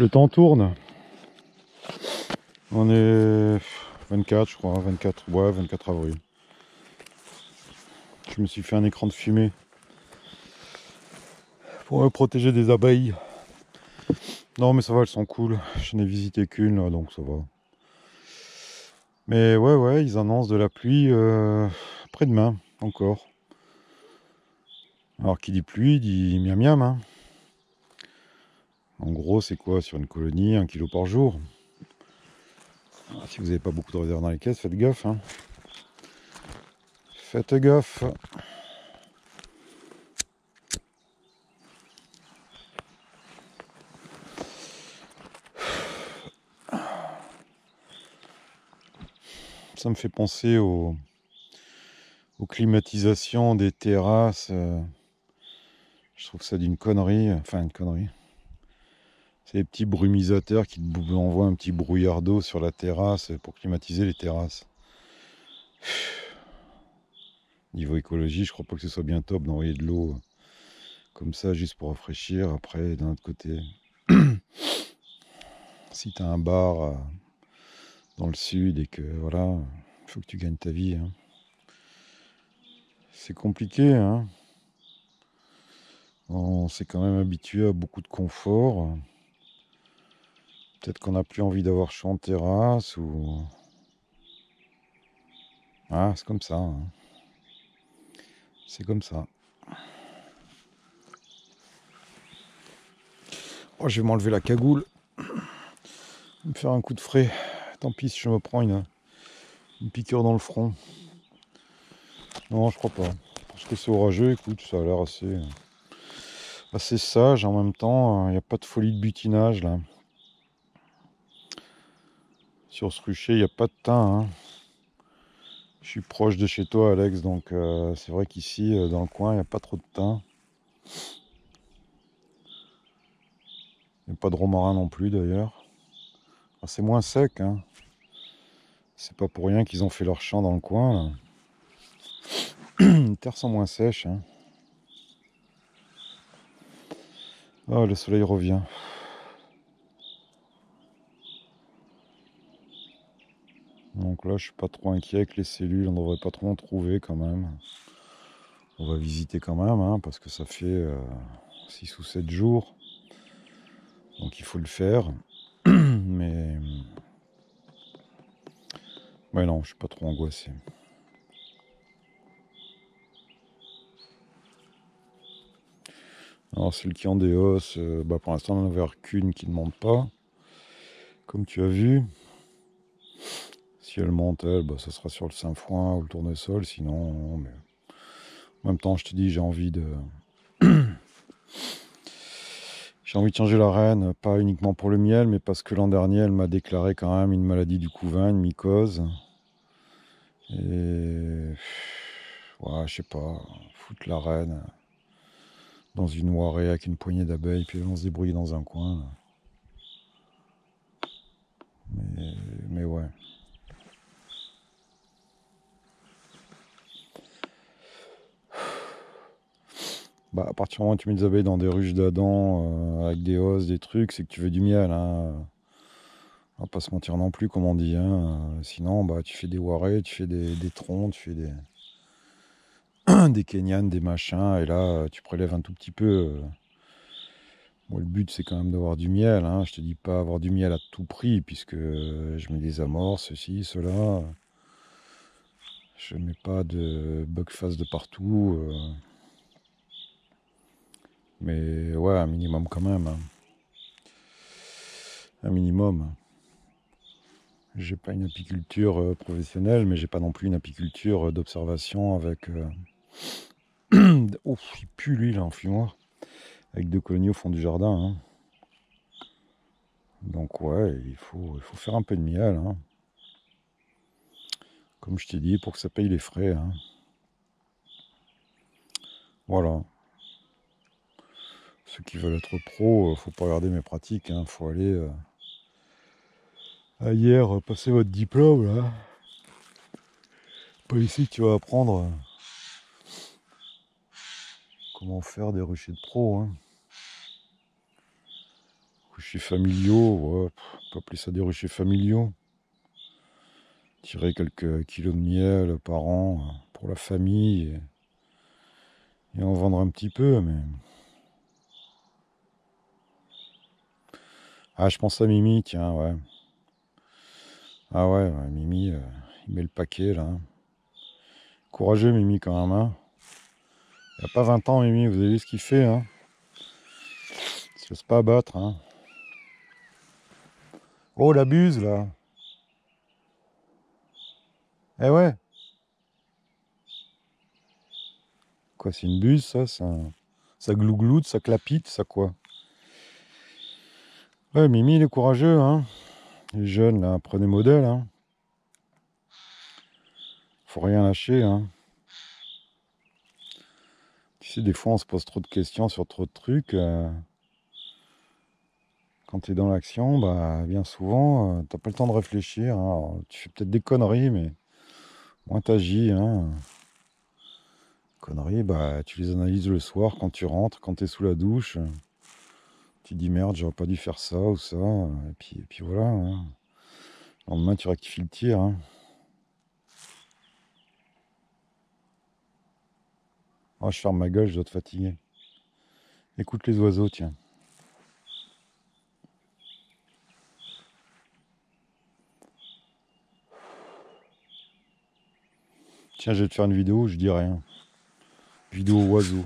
Le temps tourne. On est 24, je crois, 24, ouais, 24 avril. Je me suis fait un écran de fumée pour me protéger des abeilles. Non, mais ça va, elles sont cool. Je n'ai visité qu'une, donc ça va. Mais ouais, ouais, ils annoncent de la pluie euh, près après-demain encore. Alors qui dit pluie dit miam miam. Hein. En gros, c'est quoi sur une colonie Un kilo par jour. Ah, si vous n'avez pas beaucoup de réserve dans les caisses, faites gaffe. Hein. Faites gaffe. ça me fait penser aux, aux climatisations des terrasses. Euh. Je trouve ça d'une connerie, enfin une connerie ces petits brumisateurs qui envoient un petit brouillard d'eau sur la terrasse pour climatiser les terrasses. Niveau écologie, je crois pas que ce soit bien top d'envoyer de l'eau euh, comme ça juste pour rafraîchir. Après, d'un autre côté, si tu as un bar euh, dans le sud et que voilà, faut que tu gagnes ta vie. Hein. C'est compliqué. Hein. On s'est quand même habitué à beaucoup de confort. Peut-être qu'on n'a plus envie d'avoir champ de terrasse ou... Ah, c'est comme ça. Hein. C'est comme ça. Oh, je vais m'enlever la cagoule. Me faire un coup de frais. Tant pis si je me prends une, une piqûre dans le front. Non, je crois pas. Parce que c'est orageux, écoute, ça a l'air assez, assez sage. En même temps, il n'y a pas de folie de butinage là. Sur ce rucher, il n'y a pas de thym. Hein. Je suis proche de chez toi, Alex, donc euh, c'est vrai qu'ici, euh, dans le coin, il n'y a pas trop de thym. Il n'y a pas de romarin non plus, d'ailleurs. c'est moins sec. Hein. C'est pas pour rien qu'ils ont fait leur champ dans le coin. Terre Les terres sont moins sèches. Oh, le soleil revient. Donc là, je suis pas trop inquiet avec les cellules, on devrait pas trop en trouver quand même. On va visiter quand même, hein, parce que ça fait 6 euh, ou 7 jours. Donc il faut le faire. Mais... Euh, non, je suis pas trop angoissé. Alors celle qui en déhausse, euh, bah, pour l'instant on n'en a qu'une qui ne monte pas. Comme tu as vu, si elle monte, elle, bah, ça sera sur le Saint-Foin ou le tournesol, sinon, En même temps, je te dis, j'ai envie de... j'ai envie de changer la reine, pas uniquement pour le miel, mais parce que l'an dernier, elle m'a déclaré quand même une maladie du couvain, une mycose. Et... Ouais, je sais pas, foutre la reine dans une noirée avec une poignée d'abeilles, puis on se débrouille dans un coin. Bah, à partir du moment où tu mets des abeilles dans des ruches d'Adam, euh, avec des os, des trucs, c'est que tu veux du miel. Hein. On va pas se mentir non plus, comme on dit. Hein. Euh, sinon, bah, tu fais des warés, tu fais des, troncs, tu fais des, des des machins, et là, euh, tu prélèves un tout petit peu. Moi, le but, c'est quand même d'avoir du miel. Hein. Je te dis pas avoir du miel à tout prix, puisque je mets des amorces, ceci, cela. Je mets pas de bug face de partout. Mais ouais, un minimum quand même. Hein. Un minimum. J'ai pas une apiculture euh, professionnelle, mais j'ai pas non plus une apiculture euh, d'observation avec. Oh, Ouf, il pue lui là en fumoir. Avec deux colonies au fond du jardin. Hein. Donc ouais, il faut, faire un peu de miel. Hein. Comme je t'ai dit, pour que ça paye les frais. Voilà. Ceux qui veulent être pro, euh, faut pas regarder mes pratiques, hein. faut aller euh, ailleurs, euh, passer votre diplôme. Là. Pas ici tu vas apprendre comment faire des ruchers de pro. Hein. familiaux, ouais, on peut appeler ça des ruchers familiaux. Tirer quelques kilos de miel par an pour la famille et en vendre un petit peu, mais. Ah, je pense à Mimi, tiens, ouais. Ah ouais, Mimi, euh, il met le paquet, là. Courageux, Mimi, quand même. Hein. Il a pas 20 ans, Mimi, vous avez vu ce qu'il fait, hein. Il se laisse pas abattre, hein. Oh, la buse, là. Eh ouais. Quoi, c'est une buse, ça Ça, ça glougloute, ça clapite, ça quoi Ouais, Mimi, il est courageux, hein. Les jeunes, là, prenez modèle, hein. Faut rien lâcher, hein. Tu sais, des fois, on se pose trop de questions sur trop de trucs. Euh. Quand tu es dans l'action, bah, bien souvent, tu euh, t'as pas le temps de réfléchir. Hein. tu fais peut-être des conneries, mais au moins t'agis, hein. Conneries, bah, tu les analyses le soir, quand tu rentres, quand tu es sous la douche. Tu dis merde, j'aurais pas dû faire ça ou ça. Et puis, et puis voilà. Hein. Le tu rectifies le tir. Hein. Oh, je ferme ma gueule, je dois te fatiguer. Écoute les oiseaux, tiens. Tiens, je vais te faire une vidéo, je dis rien. Vidéo oiseau.